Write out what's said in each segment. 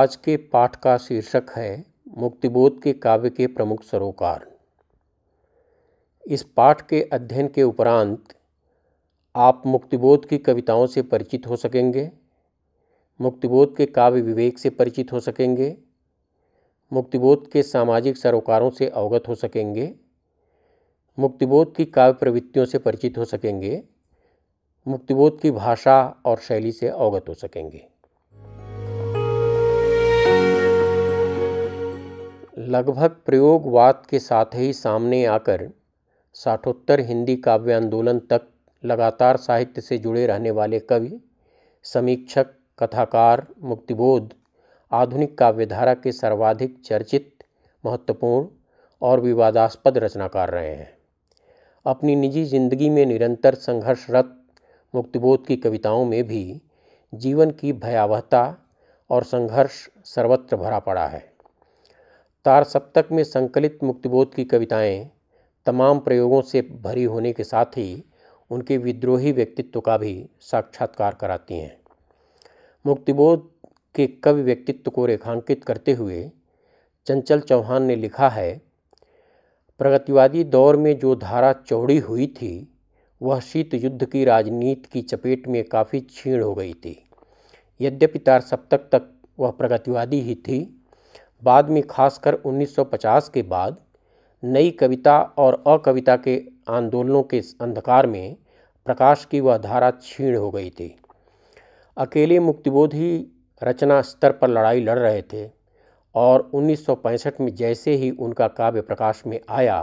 आज के पाठ का शीर्षक है मुक्तिबोध के काव्य के प्रमुख सरोकार इस पाठ के अध्ययन के उपरांत आप मुक्तिबोध की कविताओं से परिचित हो सकेंगे मुक्तिबोध के काव्य विवेक से परिचित हो सकेंगे मुक्तिबोध के सामाजिक सरोकारों से अवगत हो सकेंगे मुक्तिबोध की काव्य प्रवृत्तियों से परिचित हो सकेंगे मुक्तिबोध की भाषा और शैली से अवगत हो सकेंगे लगभग प्रयोगवाद के साथ ही सामने आकर साठोत्तर हिंदी काव्य आंदोलन तक लगातार साहित्य से जुड़े रहने वाले कवि समीक्षक कथाकार मुक्तिबोध आधुनिक काव्यधारा के सर्वाधिक चर्चित महत्वपूर्ण और विवादास्पद रचनाकार रहे हैं अपनी निजी जिंदगी में निरंतर संघर्षरत मुक्तिबोध की कविताओं में भी जीवन की भयावहता और संघर्ष सर्वत्र भरा पड़ा है तार सप्तक में संकलित मुक्तिबोध की कविताएं तमाम प्रयोगों से भरी होने के साथ ही उनके विद्रोही व्यक्तित्व का भी साक्षात्कार कराती हैं मुक्तिबोध के कवि व्यक्तित्व को रेखांकित करते हुए चंचल चौहान ने लिखा है प्रगतिवादी दौर में जो धारा चौड़ी हुई थी वह शीत युद्ध की राजनीति की चपेट में काफ़ी छीण हो गई थी यद्यपि तार सप्तक तक वह प्रगतिवादी ही थी बाद में खासकर 1950 के बाद नई कविता और अकविता के आंदोलनों के अंधकार में प्रकाश की वह धारा छीण हो गई थी अकेले मुक्तिबोध ही रचना स्तर पर लड़ाई लड़ रहे थे और 1965 में जैसे ही उनका काव्य प्रकाश में आया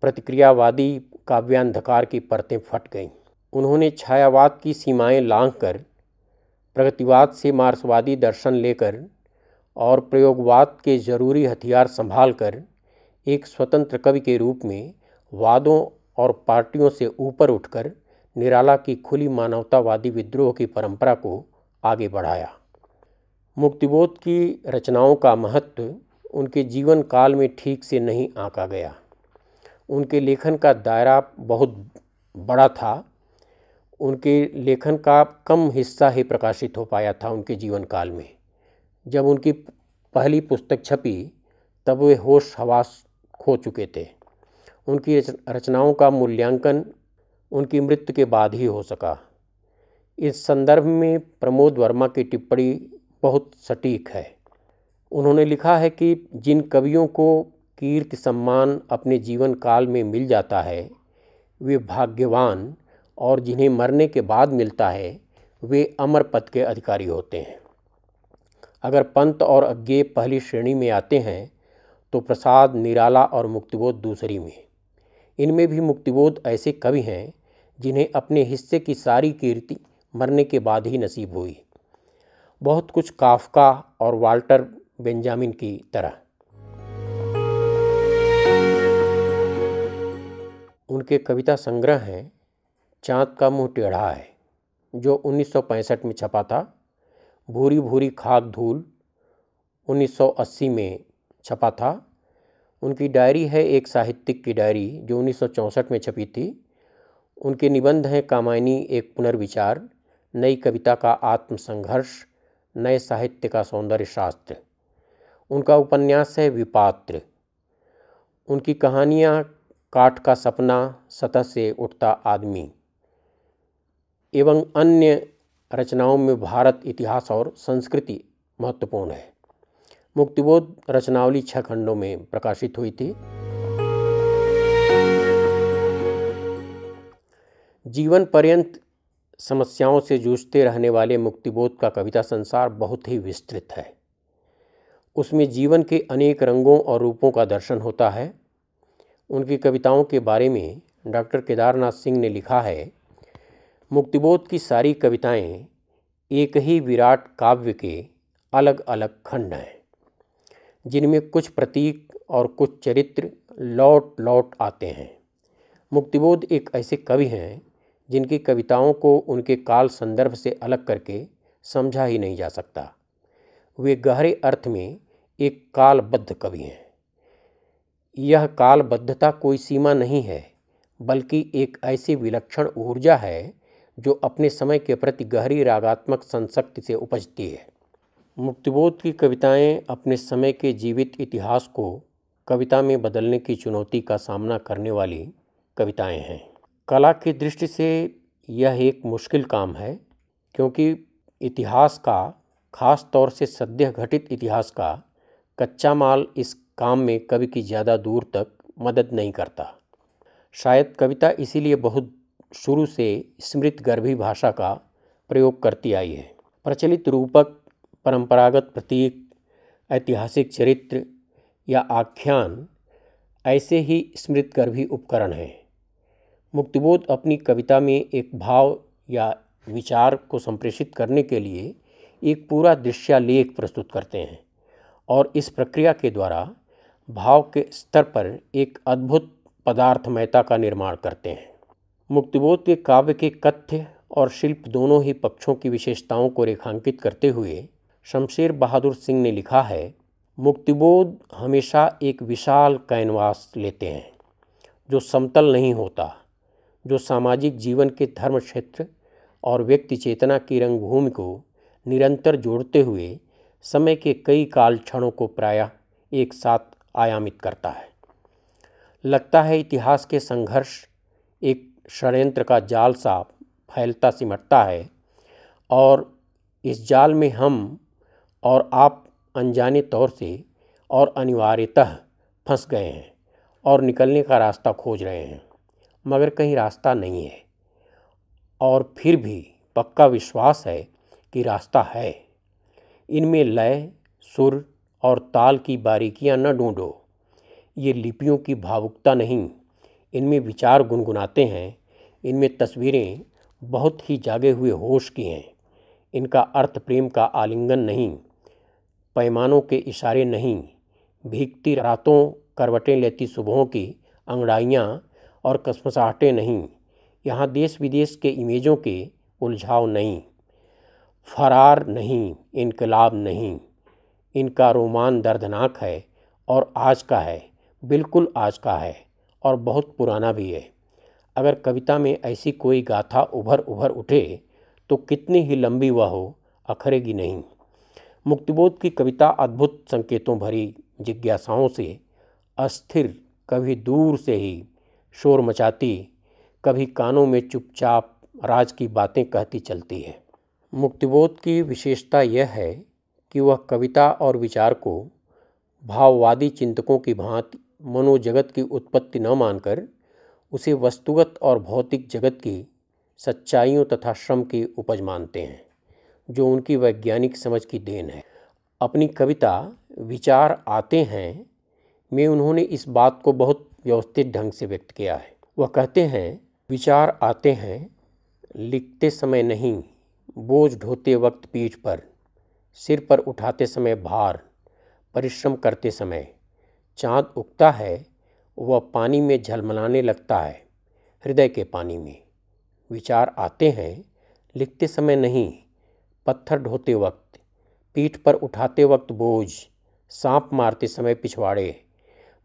प्रतिक्रियावादी काव्यांधकार की परतें फट गईं उन्होंने छायावाद की सीमाएं लांघकर प्रगतिवाद से मार्क्सवादी दर्शन लेकर और प्रयोगवाद के ज़रूरी हथियार संभाल कर एक स्वतंत्र कवि के रूप में वादों और पार्टियों से ऊपर उठकर निराला की खुली मानवतावादी विद्रोह की परंपरा को आगे बढ़ाया मुक्तिबोध की रचनाओं का महत्व उनके जीवन काल में ठीक से नहीं आंका गया उनके लेखन का दायरा बहुत बड़ा था उनके लेखन का कम हिस्सा ही प्रकाशित हो पाया था उनके जीवन काल में जब उनकी पहली पुस्तक छपी तब वे होश हवास खो चुके थे उनकी रचनाओं का मूल्यांकन उनकी मृत्यु के बाद ही हो सका इस संदर्भ में प्रमोद वर्मा की टिप्पणी बहुत सटीक है उन्होंने लिखा है कि जिन कवियों को कीर्ति सम्मान अपने जीवन काल में मिल जाता है वे भाग्यवान और जिन्हें मरने के बाद मिलता है वे अमर पद के अधिकारी होते हैं अगर पंत और अज्ञे पहली श्रेणी में आते हैं तो प्रसाद निराला और मुक्तिबोध दूसरी में इनमें भी मुक्तिबोध ऐसे कवि हैं जिन्हें अपने हिस्से की सारी कीर्ति मरने के बाद ही नसीब हुई बहुत कुछ काफका और वाल्टर बेंजामिन की तरह उनके कविता संग्रह हैं चाँद का मुँह टेढ़ा है जो 1965 में छपा था भूरी भूरी खाक धूल 1980 में छपा था उनकी डायरी है एक साहित्यिक की डायरी जो उन्नीस में छपी थी उनके निबंध हैं कामायनी एक पुनर्विचार नई कविता का आत्मसंघर्ष नए साहित्य का सौंदर्य शास्त्र उनका उपन्यास है विपात्र उनकी कहानियाँ काट का सपना सतह से उठता आदमी एवं अन्य रचनाओं में भारत इतिहास और संस्कृति महत्वपूर्ण है मुक्तिबोध रचनावली छः खंडों में प्रकाशित हुई थी जीवन पर्यंत समस्याओं से जूझते रहने वाले मुक्तिबोध का कविता संसार बहुत ही विस्तृत है उसमें जीवन के अनेक रंगों और रूपों का दर्शन होता है उनकी कविताओं के बारे में डॉक्टर केदारनाथ सिंह ने लिखा है मुक्तिबोध की सारी कविताएं एक ही विराट काव्य के अलग अलग खंड हैं जिनमें कुछ प्रतीक और कुछ चरित्र लौट लौट आते हैं मुक्तिबोध एक ऐसे कवि हैं जिनकी कविताओं को उनके काल संदर्भ से अलग करके समझा ही नहीं जा सकता वे गहरे अर्थ में एक कालबद्ध कवि हैं यह कालबद्धता कोई सीमा नहीं है बल्कि एक ऐसी विलक्षण ऊर्जा है जो अपने समय के प्रति गहरी रागात्मक संशक्ति से उपजती है मुक्तिबोध की कविताएं अपने समय के जीवित इतिहास को कविता में बदलने की चुनौती का सामना करने वाली कविताएं हैं कला की दृष्टि से यह एक मुश्किल काम है क्योंकि इतिहास का खास तौर से सद्य घटित इतिहास का कच्चा माल इस काम में कवि की ज़्यादा दूर तक मदद नहीं करता शायद कविता इसीलिए बहुत शुरू से स्मृत गर्भी भाषा का प्रयोग करती आई है प्रचलित रूपक परंपरागत प्रतीक ऐतिहासिक चरित्र या आख्यान ऐसे ही स्मृतगर्भी उपकरण हैं मुक्तिबोध अपनी कविता में एक भाव या विचार को संप्रेषित करने के लिए एक पूरा दृश्यालेख प्रस्तुत करते हैं और इस प्रक्रिया के द्वारा भाव के स्तर पर एक अद्भुत पदार्थमयता का निर्माण करते हैं मुक्तिबोध के काव्य के कथ्य और शिल्प दोनों ही पक्षों की विशेषताओं को रेखांकित करते हुए शमशेर बहादुर सिंह ने लिखा है मुक्तिबोध हमेशा एक विशाल कैनवास लेते हैं जो समतल नहीं होता जो सामाजिक जीवन के धर्म क्षेत्र और व्यक्ति चेतना की रंगभूमि को निरंतर जोड़ते हुए समय के कई काल क्षणों को प्रायः एक साथ आयामित करता है लगता है इतिहास के संघर्ष एक षडयंत्र का जाल सा फैलता सिमटता है और इस जाल में हम और आप अनजाने तौर से और अनिवार्यतः फंस गए हैं और निकलने का रास्ता खोज रहे हैं मगर कहीं रास्ता नहीं है और फिर भी पक्का विश्वास है कि रास्ता है इनमें लय सुर और ताल की बारीकियां न ढूंढो ये लिपियों की भावुकता नहीं इनमें विचार गुनगुनाते हैं इनमें तस्वीरें बहुत ही जागे हुए होश की हैं इनका अर्थ प्रेम का आलिंगन नहीं पैमानों के इशारे नहीं भीगती रातों करवटें लेती सुबहों की अंगड़ाइयाँ और कसमसाहटें नहीं यहाँ देश विदेश के इमेजों के उलझाव नहीं फरार नहीं इनकलाब नहीं इनका रोमान दर्दनाक है और आज का है बिल्कुल आज का है और बहुत पुराना भी है अगर कविता में ऐसी कोई गाथा उभर उभर उठे तो कितनी ही लंबी वह हो अखरेगी नहीं मुक्तिबोध की कविता अद्भुत संकेतों भरी जिज्ञासाओं से अस्थिर कभी दूर से ही शोर मचाती कभी कानों में चुपचाप राज की बातें कहती चलती है मुक्तिबोध की विशेषता यह है कि वह कविता और विचार को भाववादी चिंतकों की भांति मनोजगत की उत्पत्ति न मानकर उसे वस्तुगत और भौतिक जगत की सच्चाइयों तथा श्रम की उपज मानते हैं जो उनकी वैज्ञानिक समझ की देन है अपनी कविता विचार आते हैं में उन्होंने इस बात को बहुत व्यवस्थित ढंग से व्यक्त किया है वह कहते हैं विचार आते हैं लिखते समय नहीं बोझ ढोते वक्त पीठ पर सिर पर उठाते समय भार परिश्रम करते समय चांद उगता है वह पानी में झलमलाने लगता है हृदय के पानी में विचार आते हैं लिखते समय नहीं पत्थर ढोते वक्त पीठ पर उठाते वक्त बोझ सांप मारते समय पिछवाड़े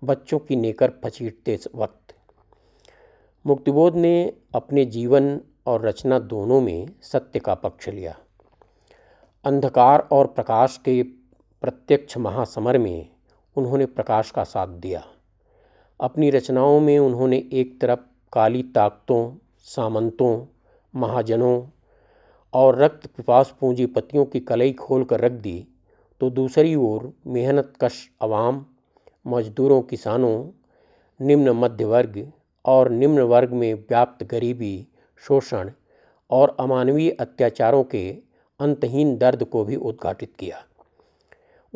बच्चों की नेकर फचीटते वक्त मुक्तिबोध ने अपने जीवन और रचना दोनों में सत्य का पक्ष लिया अंधकार और प्रकाश के प्रत्यक्ष महासमर में उन्होंने प्रकाश का साथ दिया अपनी रचनाओं में उन्होंने एक तरफ काली ताकतों सामंतों महाजनों और रक्त पिपास पूंजीपतियों की कलई खोल कर रख दी तो दूसरी ओर मेहनत कश आवाम मजदूरों किसानों निम्न मध्य वर्ग और निम्न वर्ग में व्याप्त गरीबी शोषण और अमानवीय अत्याचारों के अंतहीन दर्द को भी उद्घाटित किया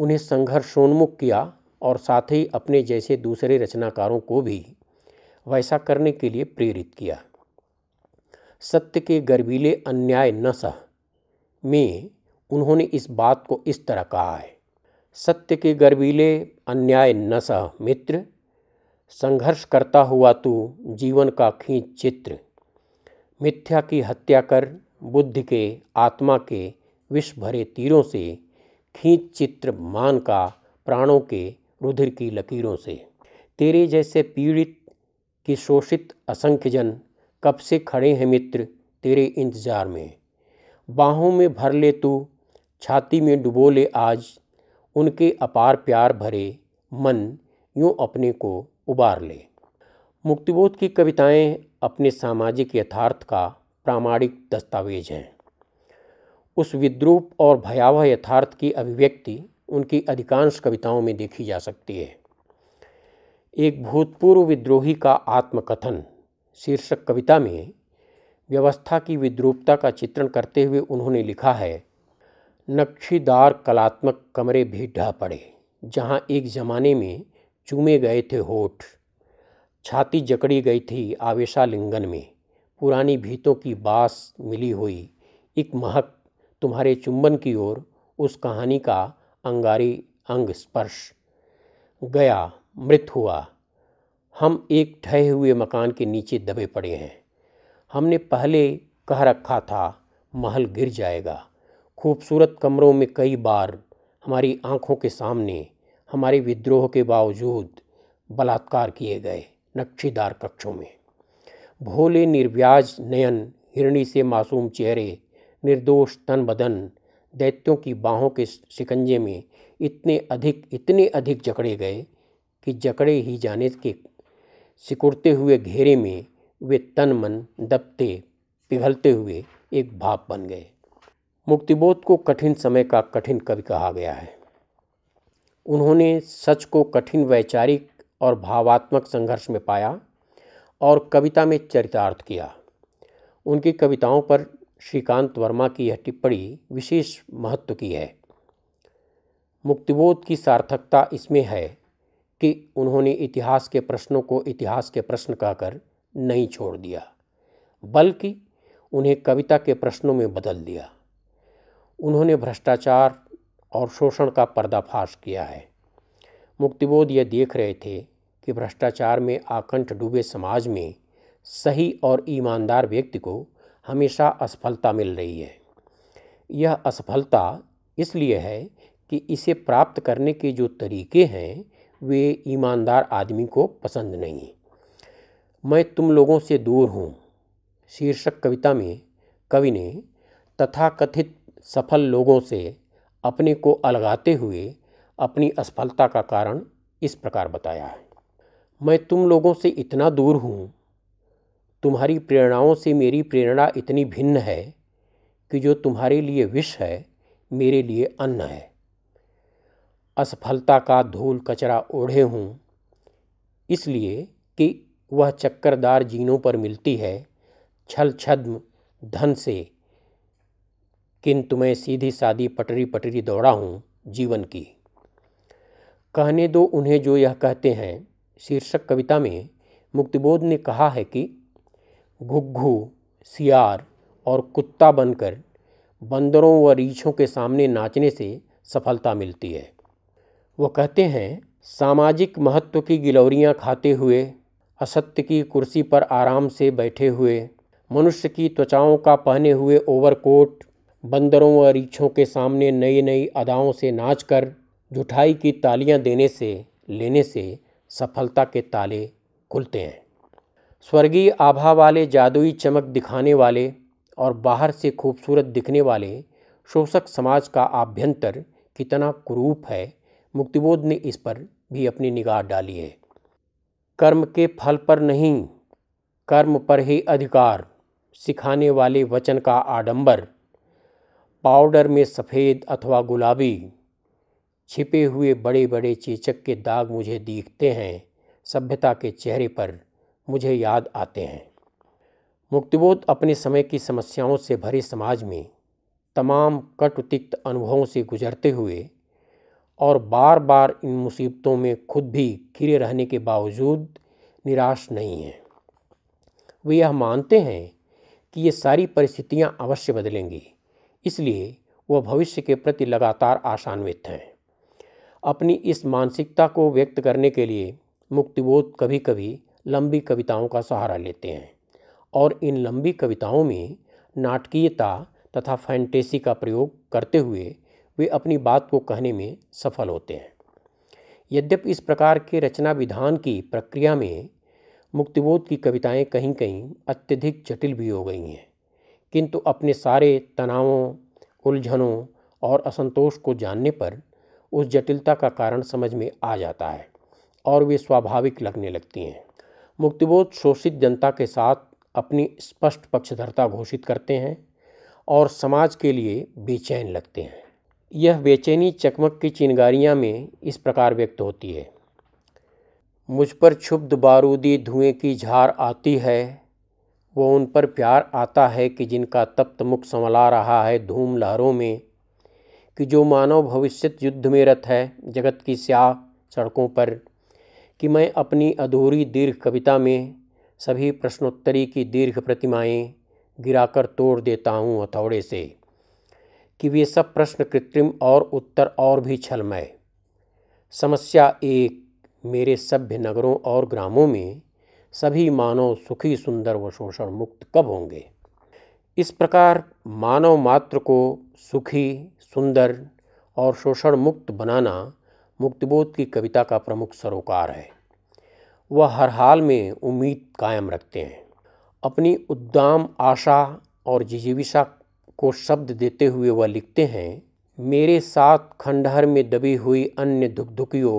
उन्हें संघर्षोन्मुख किया और साथ ही अपने जैसे दूसरे रचनाकारों को भी वैसा करने के लिए प्रेरित किया सत्य के गर्वीले अन्याय न सह में उन्होंने इस बात को इस तरह कहा है सत्य के गर्वीले अन्याय न सह मित्र संघर्ष करता हुआ तू जीवन का खींच चित्र मिथ्या की हत्या कर बुद्धि के आत्मा के विष भरे तीरों से खींच चित्र मान का प्राणों के रुधिर की लकीरों से तेरे जैसे पीड़ित कि शोषित असंख्य जन कब से खड़े हैं मित्र तेरे इंतज़ार में बाहों में भर ले तू छाती में डुबो ले आज उनके अपार प्यार भरे मन यूँ अपने को उबार ले मुक्तिबोध की कविताएं अपने सामाजिक यथार्थ का प्रामाणिक दस्तावेज हैं उस विद्रूप और भयावह यथार्थ की अभिव्यक्ति उनकी अधिकांश कविताओं में देखी जा सकती है एक भूतपूर्व विद्रोही का आत्मकथन शीर्षक कविता में व्यवस्था की विद्रूपता का चित्रण करते हुए उन्होंने लिखा है नक्शीदार कलात्मक कमरे भी ढह पड़े जहाँ एक ज़माने में चूमे गए थे होठ छाती जकड़ी गई थी आवेशालिंगन में पुरानी भीतों की बास मिली हुई एक महक तुम्हारे चुंबन की ओर उस कहानी का अंगारी अंग स्पर्श गया मृत हुआ हम एक ठहे हुए मकान के नीचे दबे पड़े हैं हमने पहले कह रखा था महल गिर जाएगा खूबसूरत कमरों में कई बार हमारी आँखों के सामने हमारे विद्रोह के बावजूद बलात्कार किए गए नक्शीदार कक्षों में भोले निर्व्याज नयन हिरणी से मासूम चेहरे निर्दोष तन बदन दैत्यों की बाहों के शिकंजे में इतने अधिक इतने अधिक जकड़े गए कि जकड़े ही जाने के सिकुड़ते हुए घेरे में वे तन मन दबते पिघलते हुए एक भाप बन गए मुक्तिबोध को कठिन समय का कठिन कवि कहा गया है उन्होंने सच को कठिन वैचारिक और भावात्मक संघर्ष में पाया और कविता में चरितार्थ किया उनकी कविताओं पर श्रीकांत वर्मा की यह टिप्पणी विशेष महत्व की है मुक्तिबोध की सार्थकता इसमें है कि उन्होंने इतिहास के प्रश्नों को इतिहास के प्रश्न कहकर नहीं छोड़ दिया बल्कि उन्हें कविता के प्रश्नों में बदल दिया उन्होंने भ्रष्टाचार और शोषण का पर्दाफाश किया है मुक्तिबोध यह देख रहे थे कि भ्रष्टाचार में आकंठ डूबे समाज में सही और ईमानदार व्यक्ति को हमेशा असफलता मिल रही है यह असफलता इसलिए है कि इसे प्राप्त करने के जो तरीके हैं वे ईमानदार आदमी को पसंद नहीं मैं तुम लोगों से दूर हूँ शीर्षक कविता में कवि ने तथाकथित सफल लोगों से अपने को अलगाते हुए अपनी असफलता का कारण इस प्रकार बताया है मैं तुम लोगों से इतना दूर हूँ तुम्हारी प्रेरणाओं से मेरी प्रेरणा इतनी भिन्न है कि जो तुम्हारे लिए विष है मेरे लिए अन्न है असफलता का धूल कचरा ओढ़े हूँ इसलिए कि वह चक्करदार जीनों पर मिलती है छल छद्म धन से किंतु मैं सीधी सादी पटरी पटरी दौड़ा हूँ जीवन की कहने दो उन्हें जो यह कहते हैं शीर्षक कविता में मुक्तिबोध ने कहा है कि घुग्घू सियार और कुत्ता बनकर बंदरों व रीछों के सामने नाचने से सफलता मिलती है वो कहते हैं सामाजिक महत्व की गिलौरियाँ खाते हुए असत्य की कुर्सी पर आराम से बैठे हुए मनुष्य की त्वचाओं का पहने हुए ओवरकोट बंदरों व रीछों के सामने नई नई अदाओं से नाचकर जुठाई की तालियां देने से लेने से सफलता के ताले खुलते हैं स्वर्गीय आभा वाले जादुई चमक दिखाने वाले और बाहर से खूबसूरत दिखने वाले शोषक समाज का आभ्यंतर कितना कुरूप है मुक्तिबोध ने इस पर भी अपनी निगाह डाली है कर्म के फल पर नहीं कर्म पर ही अधिकार सिखाने वाले वचन का आडंबर पाउडर में सफ़ेद अथवा गुलाबी छिपे हुए बड़े बड़े चेचक के दाग मुझे दिखते हैं सभ्यता के चेहरे पर मुझे याद आते हैं मुक्तिबोध अपने समय की समस्याओं से भरे समाज में तमाम कटुतिक्त अनुभवों से गुजरते हुए और बार बार इन मुसीबतों में खुद भी घिरे रहने के बावजूद निराश नहीं हैं वे यह मानते हैं कि ये सारी परिस्थितियां अवश्य बदलेंगी इसलिए वह भविष्य के प्रति लगातार आशान्वित हैं अपनी इस मानसिकता को व्यक्त करने के लिए मुक्तिबोध कभी कभी लंबी कविताओं का सहारा लेते हैं और इन लंबी कविताओं में नाटकीयता तथा फैंटेसी का प्रयोग करते हुए वे अपनी बात को कहने में सफल होते हैं यद्यपि इस प्रकार के रचना विधान की प्रक्रिया में मुक्तिबोध की कविताएं कहीं कहीं अत्यधिक जटिल भी हो गई हैं किंतु अपने सारे तनावों उलझनों और असंतोष को जानने पर उस जटिलता का कारण समझ में आ जाता है और वे स्वाभाविक लगने लगती हैं मुक्तिबोध शोषित जनता के साथ अपनी स्पष्ट पक्षधरता घोषित करते हैं और समाज के लिए बेचैन लगते हैं यह बेचैनी चकमक की चिनगारियाँ में इस प्रकार व्यक्त होती है मुझ पर क्षुब्ध बारूदी धुएं की झार आती है वो उन पर प्यार आता है कि जिनका तप्त मुख संवला रहा है धूम लहरों में कि जो मानव भविष्य युद्ध में रत है जगत की स्याह सड़कों पर कि मैं अपनी अधूरी दीर्घ कविता में सभी प्रश्नोत्तरी की दीर्घ प्रतिमाएं गिराकर तोड़ देता हूँ हथौड़े से कि वे सब प्रश्न कृत्रिम और उत्तर और भी छलमय समस्या एक मेरे सभ्य नगरों और ग्रामों में सभी मानव सुखी सुंदर व शोषण मुक्त कब होंगे इस प्रकार मानव मात्र को सुखी सुंदर और शोषण मुक्त बनाना मुक्तिबोध की कविता का प्रमुख सरोकार है वह हर हाल में उम्मीद कायम रखते हैं अपनी उद्दाम आशा और जिजीविशा को शब्द देते हुए वह लिखते हैं मेरे साथ खंडहर में दबी हुई अन्य धुकधुकियों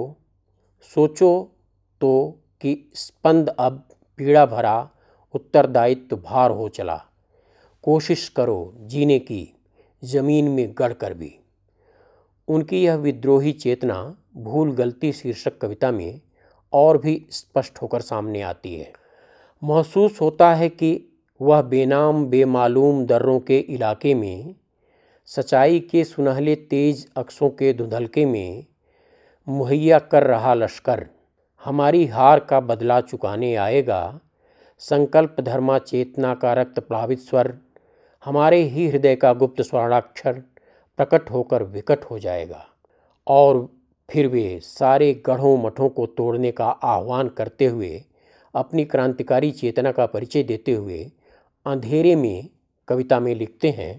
सोचो तो कि स्पंद अब पीड़ा भरा उत्तरदायित्व भार हो चला कोशिश करो जीने की ज़मीन में गढ़ कर भी उनकी यह विद्रोही चेतना भूल गलती शीर्षक कविता में और भी स्पष्ट होकर सामने आती है महसूस होता है कि वह बेनाम बेमालूम दर्रों के इलाके में सच्चाई के सुनहले तेज अक्सों के धुंधलके में मुहैया कर रहा लश्कर हमारी हार का बदला चुकाने आएगा संकल्प धर्मा चेतना का रक्त प्लावित स्वर हमारे ही हृदय का गुप्त स्वर्णाक्षर प्रकट होकर विकट हो जाएगा और फिर वे सारे गढ़ों मठों को तोड़ने का आह्वान करते हुए अपनी क्रांतिकारी चेतना का परिचय देते हुए अंधेरे में कविता में लिखते हैं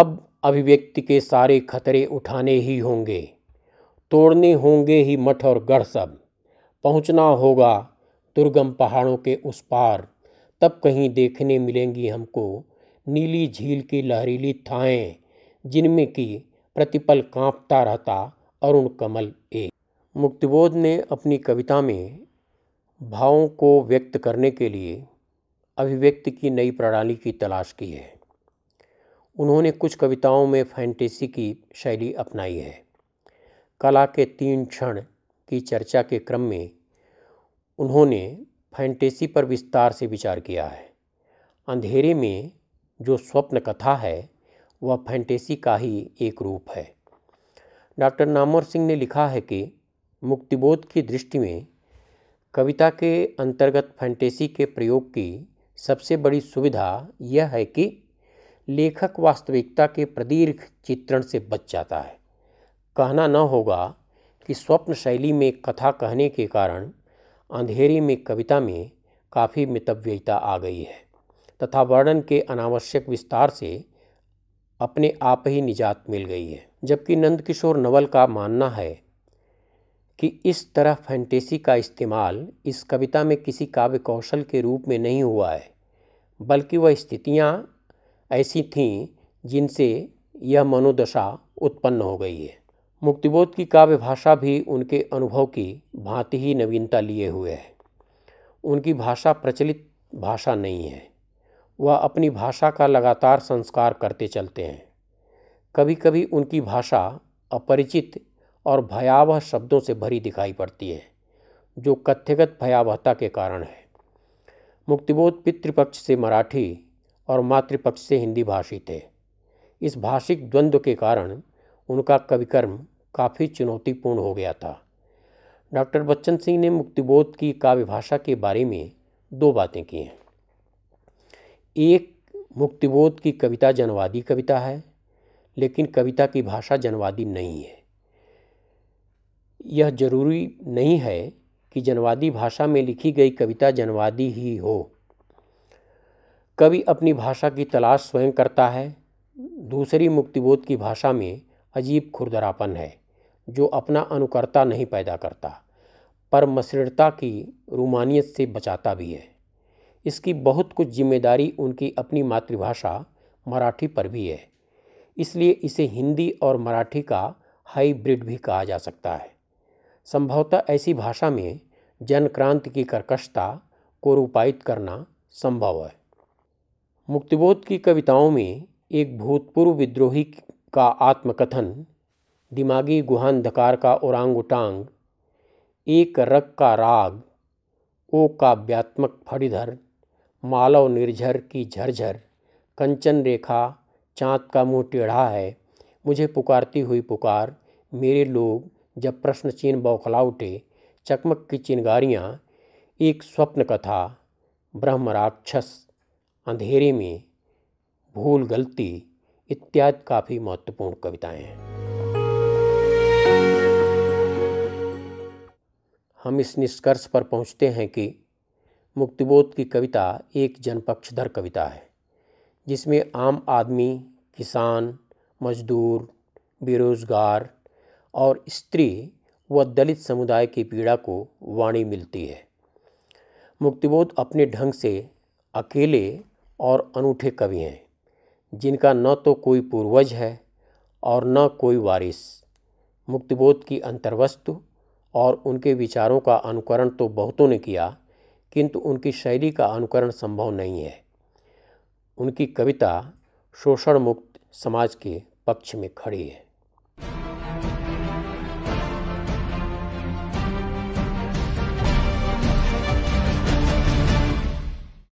अब अभिव्यक्ति के सारे खतरे उठाने ही होंगे तोड़ने होंगे ही मठ और गढ़ सब पहुंचना होगा दुर्गम पहाड़ों के उस पार तब कहीं देखने मिलेंगी हमको नीली झील की लहरीली थाएं जिनमें कि प्रतिपल कांपता रहता अरुण कमल ए मुक्तिबोध ने अपनी कविता में भावों को व्यक्त करने के लिए अभिव्यक्ति की नई प्रणाली की तलाश की है उन्होंने कुछ कविताओं में फैंटेसी की शैली अपनाई है कला के तीन क्षण की चर्चा के क्रम में उन्होंने फैंटेसी पर विस्तार से विचार किया है अंधेरे में जो स्वप्न कथा है वह फैंटेसी का ही एक रूप है डॉक्टर नामवर सिंह ने लिखा है कि मुक्तिबोध की दृष्टि में कविता के अंतर्गत फैंटेसी के प्रयोग की सबसे बड़ी सुविधा यह है कि लेखक वास्तविकता के प्रदीर्घ चित्रण से बच जाता है कहना न होगा कि स्वप्न शैली में कथा कहने के कारण अंधेरे में कविता में काफ़ी मितव्ययता आ गई है तथा वर्णन के अनावश्यक विस्तार से अपने आप ही निजात मिल गई है जबकि नंदकिशोर नवल का मानना है कि इस तरह फैंटेसी का इस्तेमाल इस कविता में किसी काव्य कौशल के रूप में नहीं हुआ है बल्कि वह स्थितियाँ ऐसी थीं जिनसे यह मनोदशा उत्पन्न हो गई है मुक्तिबोध की काव्य भाषा भी उनके अनुभव की भांति ही नवीनता लिए हुए है उनकी भाषा प्रचलित भाषा नहीं है वह अपनी भाषा का लगातार संस्कार करते चलते हैं कभी कभी उनकी भाषा अपरिचित और भयावह शब्दों से भरी दिखाई पड़ती है जो कथ्यगत भयावहता के कारण है मुक्तिबोध पितृपक्ष से मराठी और मातृपक्ष से हिंदी भाषी थे इस भाषिक द्वंद्व के कारण उनका कविकर्म काफ़ी चुनौतीपूर्ण हो गया था डॉक्टर बच्चन सिंह ने मुक्तिबोध की काव्य भाषा के बारे में दो बातें की हैं एक मुक्तिबोध की कविता जनवादी कविता है लेकिन कविता की भाषा जनवादी नहीं है यह जरूरी नहीं है कि जनवादी भाषा में लिखी गई कविता जनवादी ही हो कवि अपनी भाषा की तलाश स्वयं करता है दूसरी मुक्तिबोध की भाषा में अजीब खुरदरापन है जो अपना अनुकर्ता नहीं पैदा करता पर मसृणता की रूमानियत से बचाता भी है इसकी बहुत कुछ जिम्मेदारी उनकी अपनी मातृभाषा मराठी पर भी है इसलिए इसे हिंदी और मराठी का हाईब्रिड भी कहा जा सकता है संभवतः ऐसी भाषा में जन क्रांति की कर्कशता को रूपायित करना संभव है मुक्तिबोध की कविताओं में एक भूतपूर्व विद्रोही का आत्मकथन दिमागी गुहानधकार का ओरांग उटांग एक रग का राग ओ काव्यात्मक फड़ीधर मालव निर्झर की झरझर कंचन रेखा चाँद का मुंह टेढ़ा है मुझे पुकारती हुई पुकार मेरे लोग जब प्रश्न चीन बौखला उठे चकमक की चिनगारियाँ एक स्वप्न कथा ब्रह्म राक्षस अंधेरे में भूल गलती इत्यादि काफ़ी महत्वपूर्ण कविताएं हैं हम इस निष्कर्ष पर पहुंचते हैं कि मुक्तिबोध की कविता एक जनपक्षधर कविता है जिसमें आम आदमी किसान मजदूर बेरोज़गार और स्त्री व दलित समुदाय की पीड़ा को वाणी मिलती है मुक्तिबोध अपने ढंग से अकेले और अनूठे कवि हैं जिनका न तो कोई पूर्वज है और न कोई वारिस मुक्तिबोध की अंतर्वस्तु और उनके विचारों का अनुकरण तो बहुतों ने किया किंतु उनकी शैली का अनुकरण संभव नहीं है उनकी कविता शोषण मुक्त समाज के पक्ष में खड़ी है